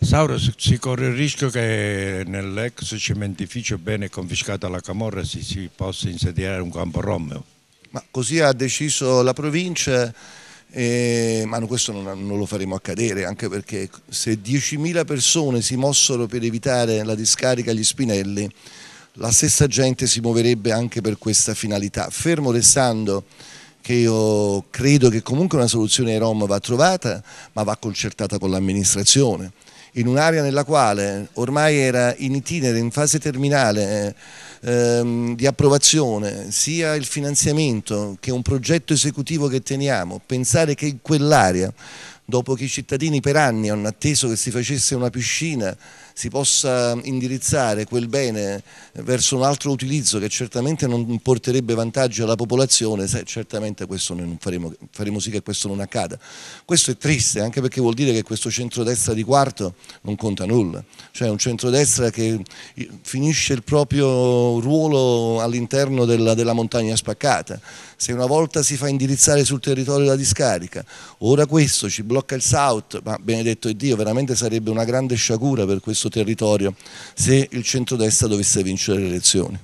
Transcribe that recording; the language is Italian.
Sauro, si corre il rischio che nell'ex cementificio bene confiscato alla Camorra si, si possa insediare un campo Romeo? Ma così ha deciso la provincia, eh, ma questo non, non, lo faremo accadere, anche perché se 10.000 persone si mossero per evitare la discarica agli spinelli, la stessa gente si muoverebbe anche per questa finalità, fermo restando che io credo che comunque una soluzione ai Rom va trovata, ma va concertata con l'amministrazione in un'area nella quale ormai era in itinere, in fase terminale ehm, di approvazione, sia il finanziamento che un progetto esecutivo che teniamo, pensare che in quell'area dopo che i cittadini per anni hanno atteso che si facesse una piscina, si possa indirizzare quel bene eh, verso un altro utilizzo che certamente non porterebbe vantaggio alla popolazione, certamente faremo, faremo, sì che questo non accada. Questo è triste anche perché vuol dire che questo centrodestra di quarto non conta nulla, cioè un centrodestra che eh, finisce il proprio ruolo all'interno della, della montagna spaccata. Se una volta si fa indirizzare sul territorio la discarica, ora questo ci blocca blocca il South, ma benedetto Dio, veramente sarebbe una grande sciagura per questo territorio se il centrodestra dovesse vincere le elezioni.